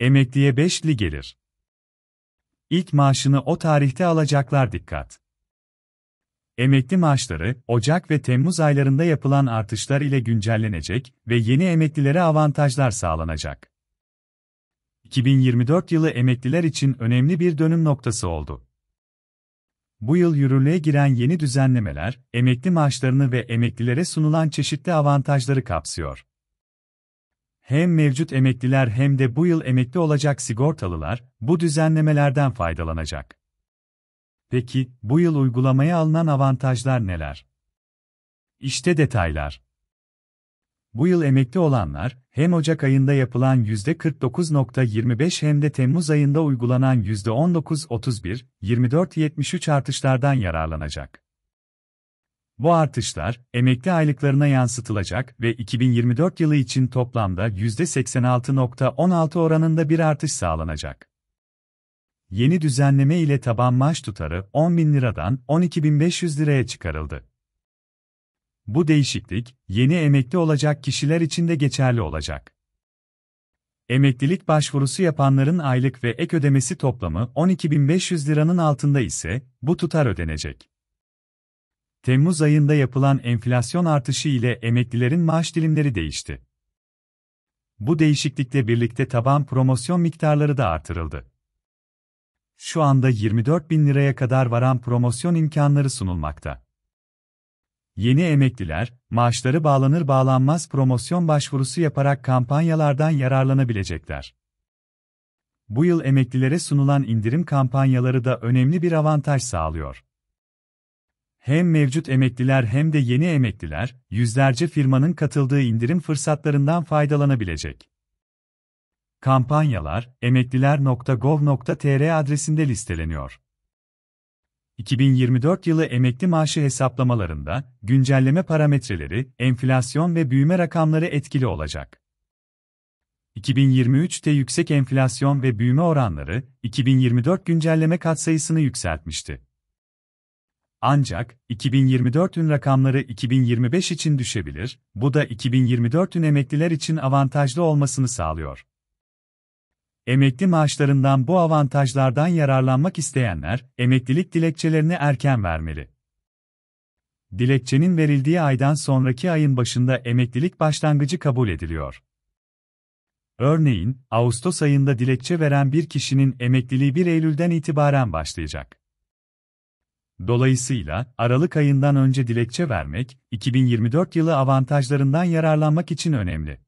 Emekliye 5'li gelir. İlk maaşını o tarihte alacaklar dikkat. Emekli maaşları, Ocak ve Temmuz aylarında yapılan artışlar ile güncellenecek ve yeni emeklilere avantajlar sağlanacak. 2024 yılı emekliler için önemli bir dönüm noktası oldu. Bu yıl yürürlüğe giren yeni düzenlemeler, emekli maaşlarını ve emeklilere sunulan çeşitli avantajları kapsıyor. Hem mevcut emekliler hem de bu yıl emekli olacak sigortalılar bu düzenlemelerden faydalanacak. Peki bu yıl uygulamaya alınan avantajlar neler? İşte detaylar. Bu yıl emekli olanlar, hem Ocak ayında yapılan %49.25 hem de Temmuz ayında uygulanan %19.31, 24.73 artışlardan yararlanacak. Bu artışlar, emekli aylıklarına yansıtılacak ve 2024 yılı için toplamda %86.16 oranında bir artış sağlanacak. Yeni düzenleme ile taban maaş tutarı 10 bin liradan 12 bin 500 liraya çıkarıldı. Bu değişiklik, yeni emekli olacak kişiler için de geçerli olacak. Emeklilik başvurusu yapanların aylık ve ek ödemesi toplamı 12.500 liranın altında ise, bu tutar ödenecek. Temmuz ayında yapılan enflasyon artışı ile emeklilerin maaş dilimleri değişti. Bu değişiklikle birlikte taban promosyon miktarları da artırıldı. Şu anda 24 bin liraya kadar varan promosyon imkanları sunulmakta. Yeni emekliler, maaşları bağlanır bağlanmaz promosyon başvurusu yaparak kampanyalardan yararlanabilecekler. Bu yıl emeklilere sunulan indirim kampanyaları da önemli bir avantaj sağlıyor hem mevcut emekliler hem de yeni emekliler, yüzlerce firmanın katıldığı indirim fırsatlarından faydalanabilecek. Kampanyalar emekliler.gov.tr adresinde listeleniyor. 2024 yılı emekli maaşı hesaplamalarında güncelleme parametreleri, enflasyon ve büyüme rakamları etkili olacak. 2023'te yüksek enflasyon ve büyüme oranları 2024 güncelleme katsayısını yükseltmişti. Ancak 2024'ün rakamları 2025 için düşebilir, bu da 2024'ün emekliler için avantajlı olmasını sağlıyor. Emekli maaşlarından bu avantajlardan yararlanmak isteyenler, emeklilik dilekçelerini erken vermeli. Dilekçenin verildiği aydan sonraki ayın başında emeklilik başlangıcı kabul ediliyor. Örneğin, Ağustos ayında dilekçe veren bir kişinin emekliliği 1 Eylül'den itibaren başlayacak. Dolayısıyla, Aralık ayından önce dilekçe vermek, 2024 yılı avantajlarından yararlanmak için önemli.